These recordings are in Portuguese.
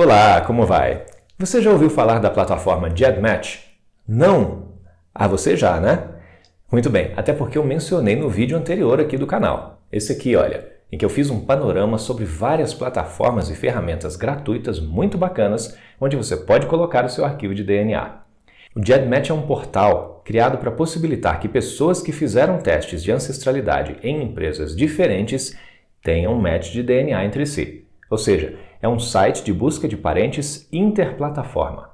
Olá, como vai? Você já ouviu falar da plataforma GEDmatch? Não? Ah, você já, né? Muito bem, até porque eu mencionei no vídeo anterior aqui do canal. Esse aqui, olha, em que eu fiz um panorama sobre várias plataformas e ferramentas gratuitas muito bacanas, onde você pode colocar o seu arquivo de DNA. O GEDmatch é um portal criado para possibilitar que pessoas que fizeram testes de ancestralidade em empresas diferentes tenham um match de DNA entre si. Ou seja, é um site de busca de parentes interplataforma.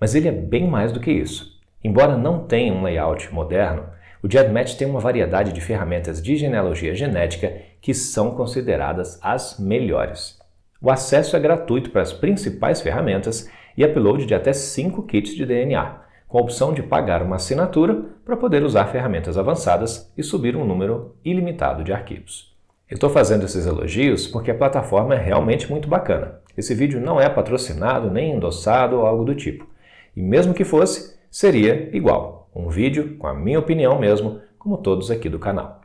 Mas ele é bem mais do que isso. Embora não tenha um layout moderno, o GEDmatch tem uma variedade de ferramentas de genealogia genética que são consideradas as melhores. O acesso é gratuito para as principais ferramentas e upload de até 5 kits de DNA, com a opção de pagar uma assinatura para poder usar ferramentas avançadas e subir um número ilimitado de arquivos. Eu estou fazendo esses elogios porque a plataforma é realmente muito bacana. Esse vídeo não é patrocinado, nem endossado ou algo do tipo. E mesmo que fosse, seria igual. Um vídeo com a minha opinião mesmo, como todos aqui do canal.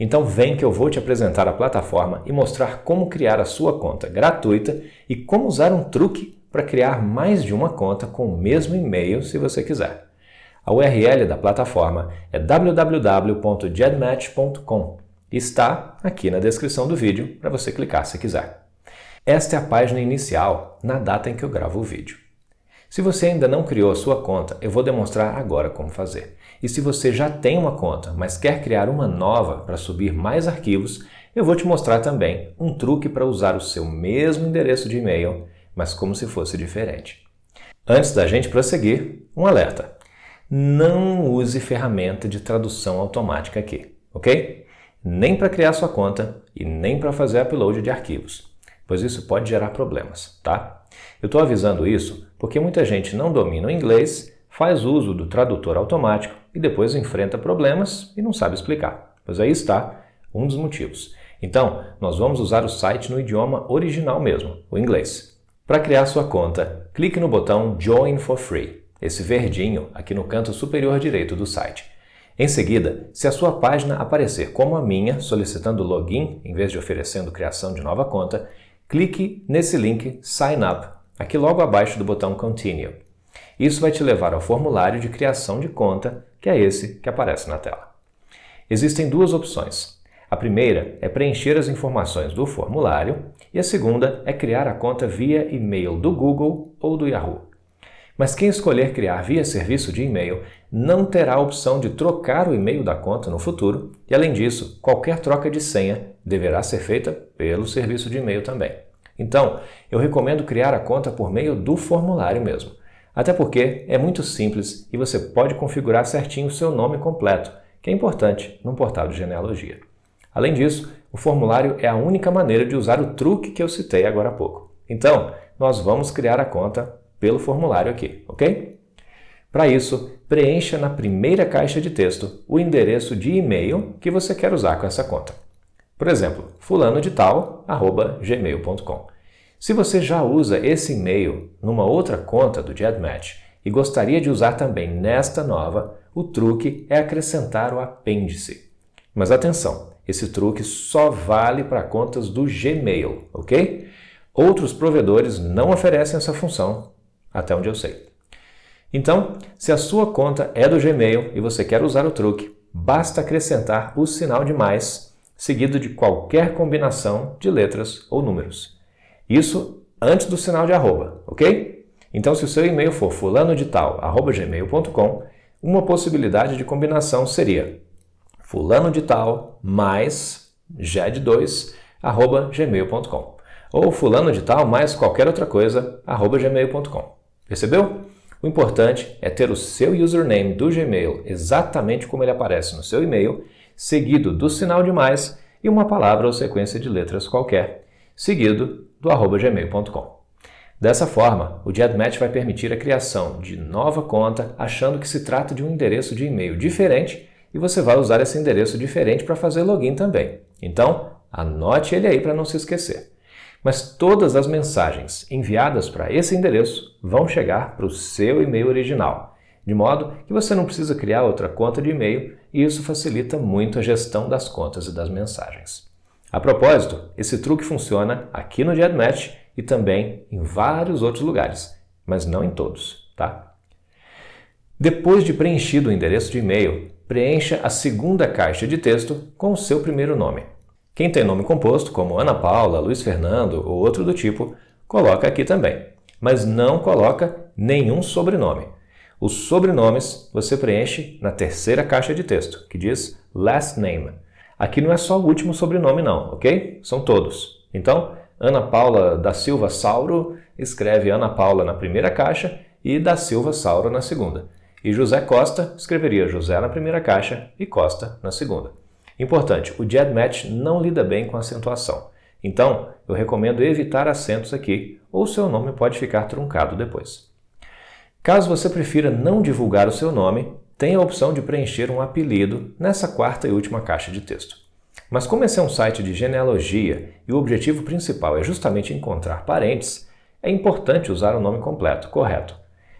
Então vem que eu vou te apresentar a plataforma e mostrar como criar a sua conta gratuita e como usar um truque para criar mais de uma conta com o mesmo e-mail se você quiser. A URL da plataforma é www.jedmatch.com está aqui na descrição do vídeo para você clicar se quiser. Esta é a página inicial na data em que eu gravo o vídeo. Se você ainda não criou a sua conta, eu vou demonstrar agora como fazer. E se você já tem uma conta, mas quer criar uma nova para subir mais arquivos, eu vou te mostrar também um truque para usar o seu mesmo endereço de e-mail, mas como se fosse diferente. Antes da gente prosseguir, um alerta. Não use ferramenta de tradução automática aqui, ok? nem para criar sua conta e nem para fazer upload de arquivos, pois isso pode gerar problemas, tá? Eu estou avisando isso porque muita gente não domina o inglês, faz uso do tradutor automático e depois enfrenta problemas e não sabe explicar. Pois aí está um dos motivos. Então, nós vamos usar o site no idioma original mesmo, o inglês. Para criar sua conta, clique no botão Join for Free, esse verdinho aqui no canto superior direito do site. Em seguida, se a sua página aparecer como a minha, solicitando login em vez de oferecendo criação de nova conta, clique nesse link Sign Up, aqui logo abaixo do botão Continue. Isso vai te levar ao formulário de criação de conta, que é esse que aparece na tela. Existem duas opções. A primeira é preencher as informações do formulário e a segunda é criar a conta via e-mail do Google ou do Yahoo. Mas quem escolher criar via serviço de e-mail não terá a opção de trocar o e-mail da conta no futuro, e além disso, qualquer troca de senha deverá ser feita pelo serviço de e-mail também. Então, eu recomendo criar a conta por meio do formulário mesmo. Até porque é muito simples e você pode configurar certinho o seu nome completo, que é importante num portal de genealogia. Além disso, o formulário é a única maneira de usar o truque que eu citei agora há pouco. Então, nós vamos criar a conta pelo formulário aqui, ok? Para isso, preencha na primeira caixa de texto o endereço de e-mail que você quer usar com essa conta. Por exemplo, fulano de tal, arroba gmail.com. Se você já usa esse e-mail numa outra conta do GEDmatch e gostaria de usar também nesta nova, o truque é acrescentar o apêndice. Mas atenção, esse truque só vale para contas do Gmail, ok? Outros provedores não oferecem essa função até onde eu sei. Então, se a sua conta é do Gmail e você quer usar o truque, basta acrescentar o sinal de mais seguido de qualquer combinação de letras ou números. Isso antes do sinal de arroba, ok? Então, se o seu e-mail for fulano de uma possibilidade de combinação seria fulano de tal mais ged2 gmail.com ou fulano de tal mais qualquer outra coisa gmail.com. Percebeu? O importante é ter o seu username do Gmail exatamente como ele aparece no seu e-mail, seguido do sinal de mais e uma palavra ou sequência de letras qualquer, seguido do gmail.com. Dessa forma, o Gedmatch vai permitir a criação de nova conta achando que se trata de um endereço de e-mail diferente e você vai usar esse endereço diferente para fazer login também. Então, anote ele aí para não se esquecer mas todas as mensagens enviadas para esse endereço vão chegar para o seu e-mail original, de modo que você não precisa criar outra conta de e-mail e isso facilita muito a gestão das contas e das mensagens. A propósito, esse truque funciona aqui no GEDmatch e também em vários outros lugares, mas não em todos, tá? Depois de preenchido o endereço de e-mail, preencha a segunda caixa de texto com o seu primeiro nome. Quem tem nome composto, como Ana Paula, Luiz Fernando ou outro do tipo, coloca aqui também, mas não coloca nenhum sobrenome. Os sobrenomes você preenche na terceira caixa de texto, que diz last name. Aqui não é só o último sobrenome não, ok? São todos. Então, Ana Paula da Silva Sauro escreve Ana Paula na primeira caixa e da Silva Sauro na segunda. E José Costa escreveria José na primeira caixa e Costa na segunda. Importante, o match não lida bem com acentuação. Então, eu recomendo evitar acentos aqui, ou seu nome pode ficar truncado depois. Caso você prefira não divulgar o seu nome, tem a opção de preencher um apelido nessa quarta e última caixa de texto. Mas como esse é um site de genealogia e o objetivo principal é justamente encontrar parentes, é importante usar o nome completo, correto?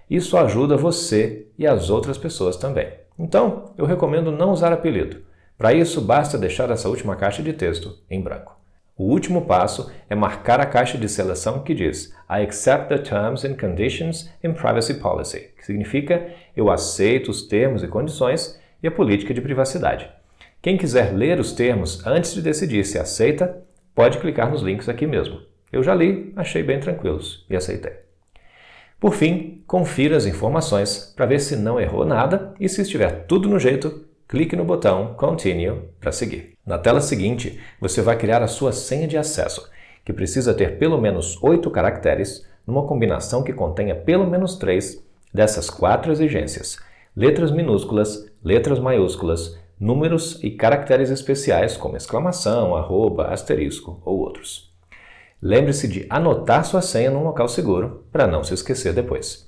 Isso ajuda você e as outras pessoas também. Então, eu recomendo não usar apelido. Para isso, basta deixar essa última caixa de texto em branco. O último passo é marcar a caixa de seleção que diz I accept the terms and conditions in privacy policy, que significa eu aceito os termos e condições e a política de privacidade. Quem quiser ler os termos antes de decidir se aceita, pode clicar nos links aqui mesmo. Eu já li, achei bem tranquilos e aceitei. Por fim, confira as informações para ver se não errou nada e se estiver tudo no jeito, clique no botão Continue para seguir. Na tela seguinte, você vai criar a sua senha de acesso, que precisa ter pelo menos 8 caracteres, numa combinação que contenha pelo menos 3 dessas quatro exigências: letras minúsculas, letras maiúsculas, números e caracteres especiais como exclamação, arroba, asterisco ou outros. Lembre-se de anotar sua senha num local seguro para não se esquecer depois.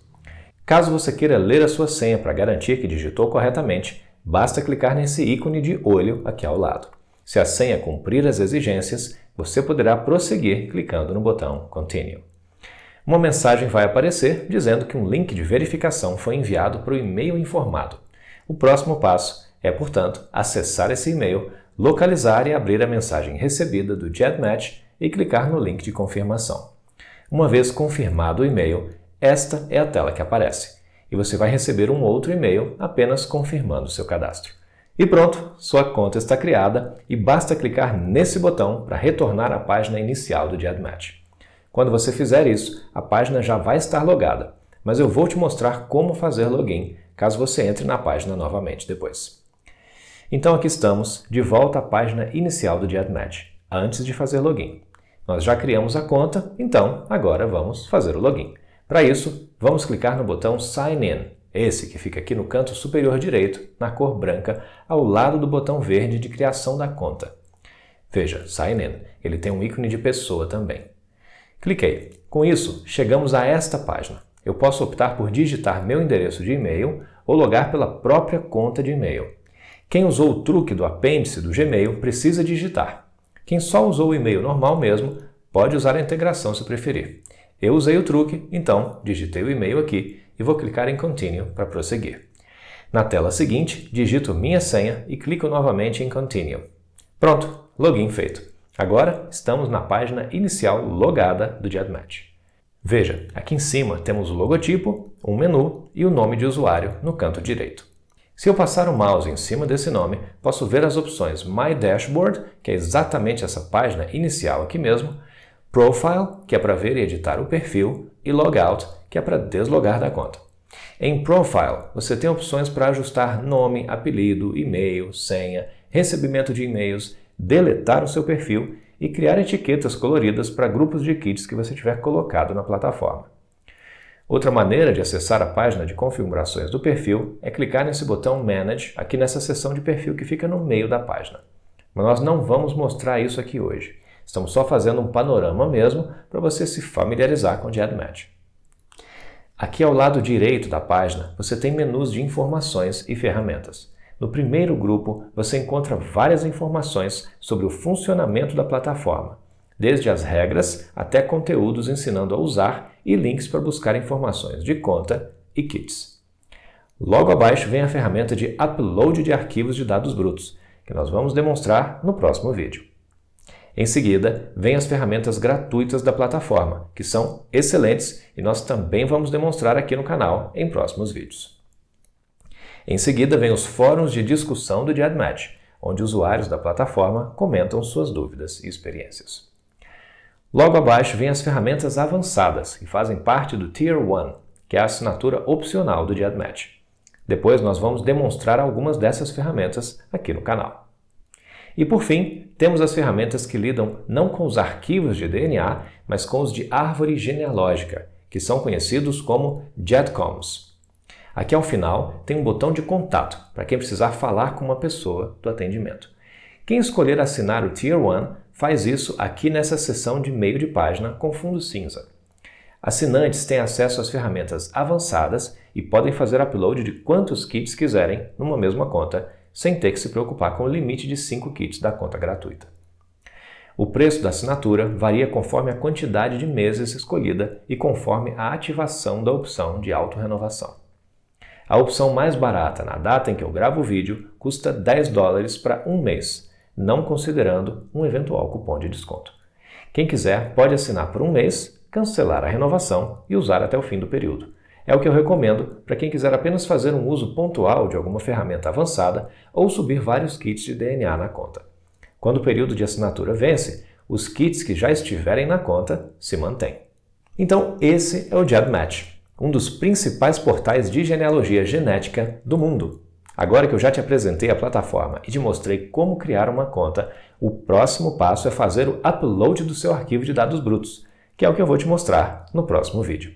Caso você queira ler a sua senha para garantir que digitou corretamente, Basta clicar nesse ícone de olho aqui ao lado. Se a senha cumprir as exigências, você poderá prosseguir clicando no botão Continue. Uma mensagem vai aparecer dizendo que um link de verificação foi enviado para o e-mail informado. O próximo passo é, portanto, acessar esse e-mail, localizar e abrir a mensagem recebida do JetMatch e clicar no link de confirmação. Uma vez confirmado o e-mail, esta é a tela que aparece e você vai receber um outro e-mail apenas confirmando seu cadastro. E pronto, sua conta está criada e basta clicar nesse botão para retornar à página inicial do Deadmatch. Quando você fizer isso, a página já vai estar logada, mas eu vou te mostrar como fazer login caso você entre na página novamente depois. Então aqui estamos, de volta à página inicial do Deadmatch, antes de fazer login. Nós já criamos a conta, então agora vamos fazer o login. Para isso, vamos clicar no botão Sign In, esse que fica aqui no canto superior direito, na cor branca, ao lado do botão verde de criação da conta. Veja, Sign In, ele tem um ícone de pessoa também. Cliquei. Com isso, chegamos a esta página. Eu posso optar por digitar meu endereço de e-mail ou logar pela própria conta de e-mail. Quem usou o truque do apêndice do Gmail precisa digitar. Quem só usou o e-mail normal mesmo pode usar a integração se preferir. Eu usei o truque, então digitei o e-mail aqui e vou clicar em Continue para prosseguir. Na tela seguinte, digito minha senha e clico novamente em Continue. Pronto, login feito. Agora estamos na página inicial logada do JetMatch. Veja, aqui em cima temos o logotipo, um menu e o nome de usuário no canto direito. Se eu passar o mouse em cima desse nome, posso ver as opções My Dashboard, que é exatamente essa página inicial aqui mesmo, Profile, que é para ver e editar o perfil, e Logout, que é para deslogar da conta. Em Profile, você tem opções para ajustar nome, apelido, e-mail, senha, recebimento de e-mails, deletar o seu perfil e criar etiquetas coloridas para grupos de kits que você tiver colocado na plataforma. Outra maneira de acessar a página de configurações do perfil é clicar nesse botão Manage aqui nessa seção de perfil que fica no meio da página. Mas nós não vamos mostrar isso aqui hoje. Estamos só fazendo um panorama mesmo para você se familiarizar com o GEDmatch. Aqui ao lado direito da página, você tem menus de informações e ferramentas. No primeiro grupo, você encontra várias informações sobre o funcionamento da plataforma, desde as regras até conteúdos ensinando a usar e links para buscar informações de conta e kits. Logo abaixo vem a ferramenta de upload de arquivos de dados brutos, que nós vamos demonstrar no próximo vídeo. Em seguida, vem as ferramentas gratuitas da plataforma, que são excelentes e nós também vamos demonstrar aqui no canal em próximos vídeos. Em seguida, vem os fóruns de discussão do Jadmatch, onde usuários da plataforma comentam suas dúvidas e experiências. Logo abaixo vêm as ferramentas avançadas, que fazem parte do Tier 1, que é a assinatura opcional do Jadmatch. Depois nós vamos demonstrar algumas dessas ferramentas aqui no canal. E por fim, temos as ferramentas que lidam não com os arquivos de DNA, mas com os de árvore genealógica, que são conhecidos como Gedcoms. Aqui ao final tem um botão de contato para quem precisar falar com uma pessoa do atendimento. Quem escolher assinar o Tier 1 faz isso aqui nessa seção de meio de página com fundo cinza. Assinantes têm acesso às ferramentas avançadas e podem fazer upload de quantos kits quiserem numa mesma conta sem ter que se preocupar com o limite de 5 kits da conta gratuita. O preço da assinatura varia conforme a quantidade de meses escolhida e conforme a ativação da opção de autorrenovação. A opção mais barata na data em que eu gravo o vídeo custa 10 dólares para um mês, não considerando um eventual cupom de desconto. Quem quiser pode assinar por um mês, cancelar a renovação e usar até o fim do período. É o que eu recomendo para quem quiser apenas fazer um uso pontual de alguma ferramenta avançada ou subir vários kits de DNA na conta. Quando o período de assinatura vence, os kits que já estiverem na conta se mantêm. Então, esse é o GEDmatch, um dos principais portais de genealogia genética do mundo. Agora que eu já te apresentei a plataforma e te mostrei como criar uma conta, o próximo passo é fazer o upload do seu arquivo de dados brutos, que é o que eu vou te mostrar no próximo vídeo.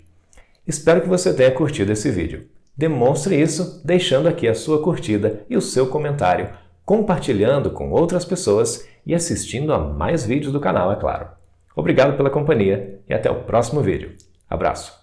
Espero que você tenha curtido esse vídeo. Demonstre isso deixando aqui a sua curtida e o seu comentário, compartilhando com outras pessoas e assistindo a mais vídeos do canal, é claro. Obrigado pela companhia e até o próximo vídeo. Abraço!